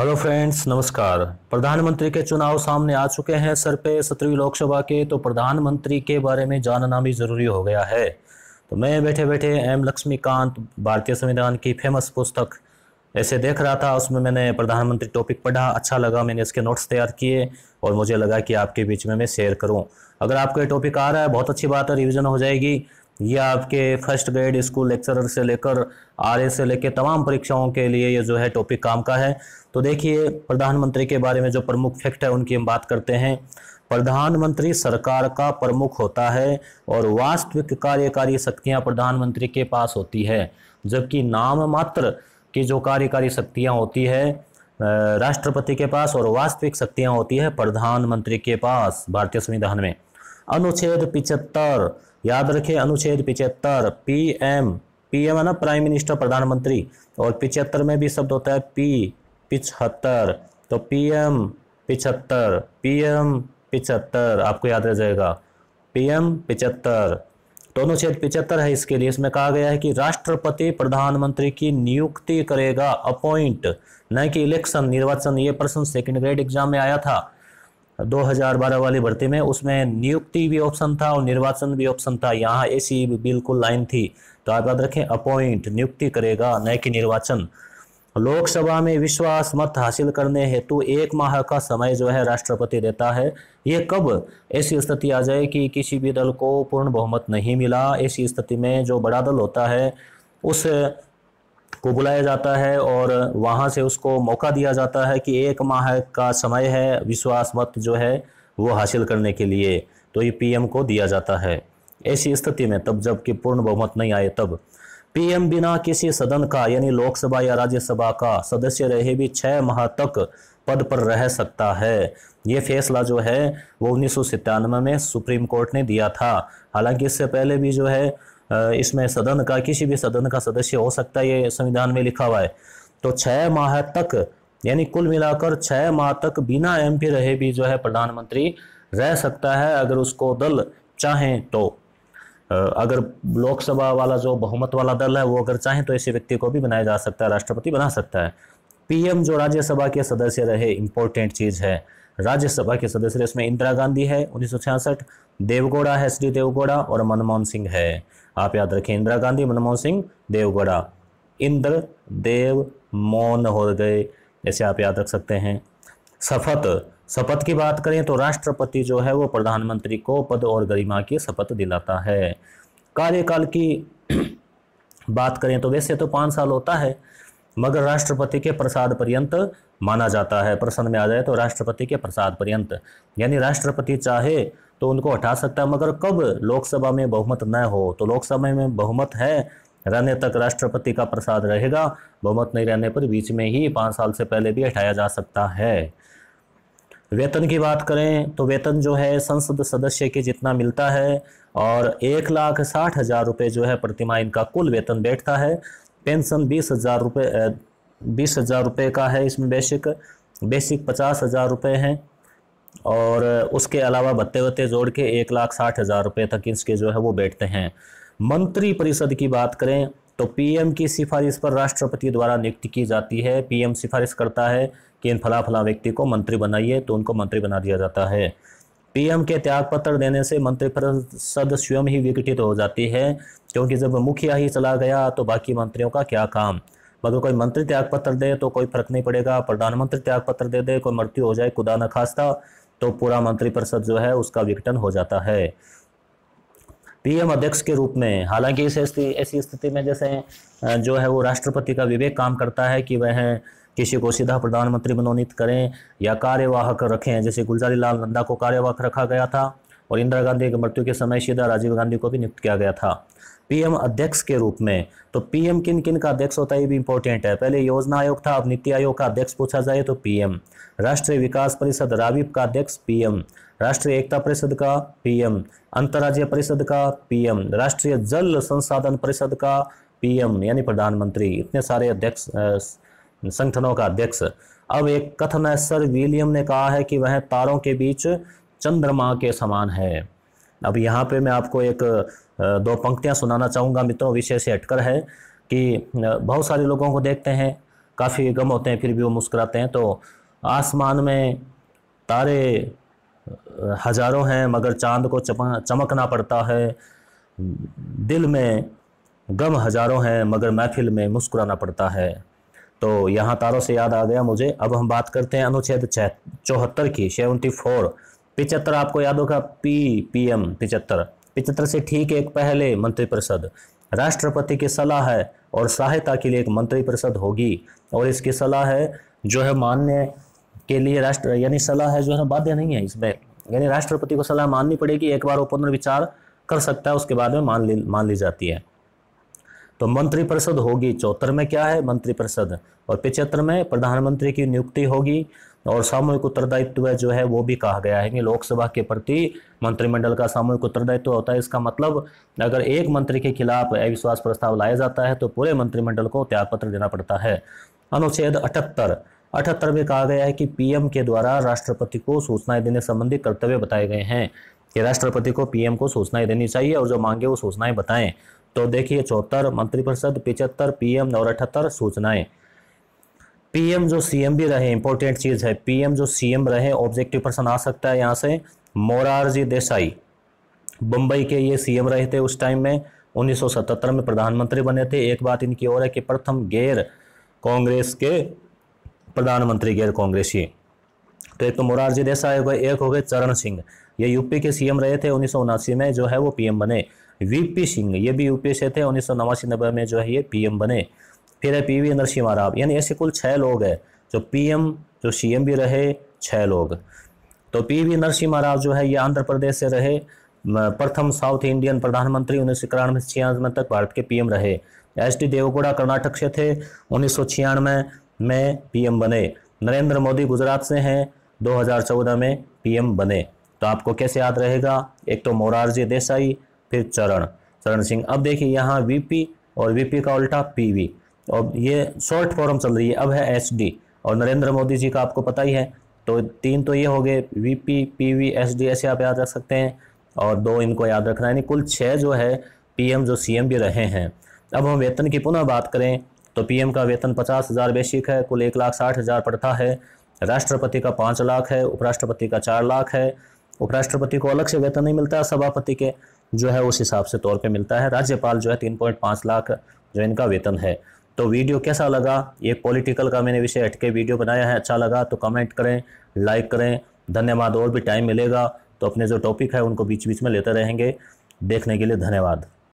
hello friends नमस्कार प्रधानमंत्री के चुनाव सामने आ चुके हैं सर पे सत्रहवीं लोकसभा के तो प्रधानमंत्री के बारे में जानना भी ज़रूरी हो गया है तो मैं बैठे बैठे एम लक्ष्मीकांत भारतीय संविधान की फेमस पुस्तक ऐसे देख रहा था उसमें मैंने प्रधानमंत्री टॉपिक पढ़ा अच्छा लगा मैंने इसके नोट्स तैयार किए और मुझे लगा कि आपके बीच में मैं शेयर करूँ अगर आपको ये टॉपिक आ रहा है बहुत अच्छी बात है रिविज़न हो जाएगी ये आपके फर्स्ट ग्रेड स्कूल लेक्चरर से लेकर आर से लेकर तमाम परीक्षाओं के लिए ये जो है टॉपिक काम का है तो देखिए प्रधानमंत्री के बारे में जो प्रमुख फैक्ट है उनकी हम बात करते हैं प्रधानमंत्री सरकार का प्रमुख होता है और वास्तविक कार्यकारी शक्तियाँ प्रधानमंत्री के पास होती है जबकि नाम मात्र की जो कार्यकारी शक्तियाँ होती है राष्ट्रपति के पास और वास्तविक शक्तियाँ होती है प्रधानमंत्री के पास भारतीय संविधान में अनुच्छेद पिचहत्तर याद रखें अनुच्छेद पिचहत्तर पी एम पी एम है ना प्राइम मिनिस्टर प्रधानमंत्री और पिचहत्तर में भी शब्द होता है पी पिचहत्तर तो पी एम पिचहत्तर पी एम पिचहत्तर आपको याद रह जाएगा पी एम पिचहत्तर तो अनुच्छेद पिचहत्तर है इसके लिए इसमें कहा गया है कि राष्ट्रपति प्रधानमंत्री की नियुक्ति करेगा अपॉइंट न कि इलेक्शन निर्वाचन ये प्रश्न सेकेंड ग्रेड एग्जाम में आया था 2012 वाली भर्ती में उसमें नियुक्ति भी ऑप्शन था और निर्वाचन भी ऑप्शन था यहाँ ऐसी बिल्कुल लाइन थी तो आप याद रखें अपॉइंट नियुक्ति करेगा न कि निर्वाचन लोकसभा में विश्वास मत हासिल करने हेतु एक माह का समय जो है राष्ट्रपति देता है ये कब ऐसी स्थिति आ जाए कि किसी भी दल को पूर्ण बहुमत नहीं मिला ऐसी स्थिति में जो बड़ा दल होता है उस को बुलाया जाता है और वहाँ से उसको मौका दिया जाता है कि एक माह का समय है विश्वास मत जो है वो हासिल करने के लिए तो ये पीएम को दिया जाता है ऐसी स्थिति में तब जबकि पूर्ण बहुमत नहीं आए तब पीएम बिना किसी सदन का यानी लोकसभा या राज्यसभा का सदस्य रहे भी छः माह तक पद पर रह सकता है ये फैसला जो है वो उन्नीस में सुप्रीम कोर्ट ने दिया था हालांकि इससे पहले भी जो है इसमें सदन का किसी भी सदन का सदस्य हो सकता है ये संविधान में लिखा हुआ है तो छः माह तक यानी कुल मिलाकर छः माह तक बिना एमपी रहे भी जो है प्रधानमंत्री रह सकता है अगर उसको दल चाहें तो अगर लोकसभा वाला जो बहुमत वाला दल है वो अगर चाहें तो ऐसे व्यक्ति को भी बनाया जा सकता है राष्ट्रपति बना सकता है पीएम जो राज्यसभा के सदस्य रहे इम्पोर्टेंट चीज़ है राज्यसभा के सदस्य इसमें इंदिरा गांधी है उन्नीस देवगौड़ा है श्री देवगौड़ा और मनमोहन सिंह है आप याद रखें इंदिरा गांधी मनमोहन सिंह देवगढ़ा इंद्र देव मोहन हो गए ऐसे आप याद रख सकते हैं शपथ शपथ की बात करें तो राष्ट्रपति जो है वो प्रधानमंत्री को पद और गरिमा की शपथ दिलाता है कार्यकाल की बात करें तो वैसे तो पाँच साल होता है मगर राष्ट्रपति के प्रसाद पर्यंत माना जाता है प्रसन्न में आ जाए तो राष्ट्रपति के प्रसाद पर्यंत यानी राष्ट्रपति चाहे तो उनको हटा सकता है मगर कब लोकसभा में बहुमत न हो तो लोकसभा में बहुमत है रहने तक राष्ट्रपति का प्रसाद रहेगा बहुमत नहीं रहने पर बीच में ही पाँच साल से पहले भी हटाया जा सकता है वेतन की बात करें तो वेतन जो है संसद सदस्य के जितना मिलता है और एक लाख साठ हज़ार रुपये जो है प्रतिमा इनका कुल वेतन बैठता है पेंशन बीस हज़ार रुपये बीस हज़ार रुपये का है इसमें बेसिक बेसिक पचास हज़ार रुपये हैं और उसके अलावा बत्ते बत्ते जोड़ के एक लाख साठ हज़ार रुपये तक इसके जो है वो बैठते हैं मंत्री परिषद की बात करें तो पीएम की सिफारिश पर राष्ट्रपति द्वारा नियुक्ति की जाती है पीएम सिफारिश करता है कि इन फला फला व्यक्ति को मंत्री बनाइए तो उनको मंत्री बना दिया जाता है पीएम के त्याग पत्र देने से मंत्री परिषद स्वयं ही विघटित हो जाती है क्योंकि जब मुखिया ही चला गया तो बाकी मंत्रियों का क्या काम मगर कोई मंत्री त्याग पत्र दे तो कोई फर्क नहीं पड़ेगा प्रधानमंत्री त्याग पत्र दे दे कोई मृत्यु हो जाए खुदा न खास्ता तो पूरा मंत्रिपरिषद जो है उसका विघटन हो जाता है पीएम अध्यक्ष के रूप में हालांकि इस ऐसी स्थिति में जैसे जो है वो राष्ट्रपति का विवेक काम करता है कि वह किसी को सीधा प्रधानमंत्री मनोनीत करें या कार्यवाहक रखें जैसे गुलजारी लाल नंदा को कार्यवाहक रखा गया था और इंदिरा गांधी की मृत्यु के समय सीधा राजीव गांधी को भी नियुक्त किया गया था पीएम अध्यक्ष के रूप में तो पीएम किन किन का अध्यक्ष होता है ये भी इंपॉर्टेंट है पहले योजना आयोग था अब नीति आयोग का अध्यक्ष पूछा जाए तो पीएम राष्ट्रीय विकास परिषद राविप का अध्यक्ष पीएम राष्ट्रीय एकता परिषद का पीएम अंतर्राज्य परिषद का पीएम राष्ट्रीय जल संसाधन परिषद का पीएम यानी प्रधानमंत्री इतने सारे अध्यक्ष संगठनों का अध्यक्ष अब एक कथन है सर विलियम ने कहा है कि वह तारों के बीच चंद्रमा के समान है अब यहाँ पे मैं आपको एक दो पंक्तियाँ सुनाना चाहूँगा मित्रों विषय से हटकर है कि बहुत सारे लोगों को देखते हैं काफ़ी गम होते हैं फिर भी वो मुस्कुराते हैं तो आसमान में तारे हजारों हैं मगर चांद को चमकना पड़ता है दिल में गम हजारों हैं मगर महफिल में मुस्कुराना पड़ता है तो यहाँ तारों से याद आ गया मुझे अब हम बात करते हैं अनुच्छेद चौहत्तर की सेवेंटी फोर पिचहत्तर आपको याद होगा पी पी एम पिचहत्तर पिचहत्तर से ठीक एक पहले मंत्री परिषद राष्ट्रपति की सलाह है और सहायता के लिए एक मंत्रिपरिषद होगी और इसकी सलाह है जो है मान्य के लिए राष्ट्र यानी सलाह है जो है बाध्य नहीं है इसमें यानी राष्ट्रपति को सलाह माननी पड़ेगी एक बार वो पुनर्विचार कर सकता है उसके बाद में मान ली मान ली जाती है तो मंत्रिपरिषद होगी चौहत्तर में क्या है मंत्रिपरिषद और पिछहत्तर में प्रधानमंत्री की नियुक्ति होगी और सामूहिक उत्तरदायित्व जो है वो भी कहा गया है कि लोकसभा के प्रति मंत्रिमंडल का सामूहिक उत्तरदायित्व होता है इसका मतलब अगर एक मंत्री के खिलाफ अविश्वास प्रस्ताव लाया जाता है तो पूरे मंत्रिमंडल को त्यागपत्र देना पड़ता है अनुच्छेद अठहत्तर अठहत्तर में कहा गया है कि पीएम के द्वारा राष्ट्रपति को सूचनाएं देने संबंधी कर्तव्य बताए गए हैं कि राष्ट्रपति को पीएम को सूचनाएं देनी चाहिए और जो मांगे वो सूचनाएं बताएं तो देखिए चौहत्तर मंत्रिपरिषद पिचहत्तर पीएम और अठहत्तर सूचनाएं पीएम जो सीएम भी रहे इंपॉर्टेंट चीज़ है पीएम जो सीएम रहे ऑब्जेक्टिव पर्सन आ सकता है यहाँ से मोरारजी देसाई बंबई के ये सीएम रहे थे उस टाइम में 1977 में प्रधानमंत्री बने थे एक बात इनकी और है कि प्रथम गैर कांग्रेस के प्रधानमंत्री गैर कांग्रेसी तो एक तो मोरारजी देसाई हो गए एक हो गए चरण सिंह ये यूपी के सीएम रहे थे उन्नीस में जो है वो पीएम बने वीपी सिंह ये भी यूपी से थे उन्नीस सौ में जो है ये पीएम बने फिर है पीवी नरसिम्हा राव यानी ऐसे कुल छः लोग हैं जो पीएम जो सीएम भी रहे छः लोग तो पीवी नरसिम्हा राव जो है ये आंध्र प्रदेश से रहे प्रथम साउथ इंडियन प्रधानमंत्री उन्नीस सौ इक्यानवे छियानवे तक भारत के पीएम रहे एस डी देवगौड़ा कर्नाटक से थे उन्नीस सौ छियानवे में एम बने नरेंद्र मोदी गुजरात से हैं चौदह में पीएम बने तो आपको कैसे याद रहेगा एक तो मोरारजी देसाई फिर चरण चरण सिंह अब देखिए यहाँ वीपी और वीपी का उल्टा पीवी और ये शॉर्ट फॉर्म चल रही है अब है एस डी और नरेंद्र मोदी जी का आपको पता ही है तो तीन तो ये हो गए V P P V S D ऐसे आप याद रख सकते हैं और दो इनको याद रखना यानी कुल छः जो है पीएम जो सीएम भी रहे हैं अब हम वेतन की पुनः बात करें तो पीएम का वेतन पचास हज़ार बेसिक है कुल एक लाख साठ हज़ार पड़ता है राष्ट्रपति का पाँच लाख है उपराष्ट्रपति का चार लाख है उपराष्ट्रपति को अलग से वेतन नहीं मिलता सभापति के जो है उस हिसाब से तौर पे मिलता है राज्यपाल जो है तीन पॉइंट पाँच लाख जो इनका वेतन है तो वीडियो कैसा लगा ये पॉलिटिकल का मैंने विषय हटके वीडियो बनाया है अच्छा लगा तो कमेंट करें लाइक करें धन्यवाद और भी टाइम मिलेगा तो अपने जो टॉपिक है उनको बीच बीच में लेते रहेंगे देखने के लिए धन्यवाद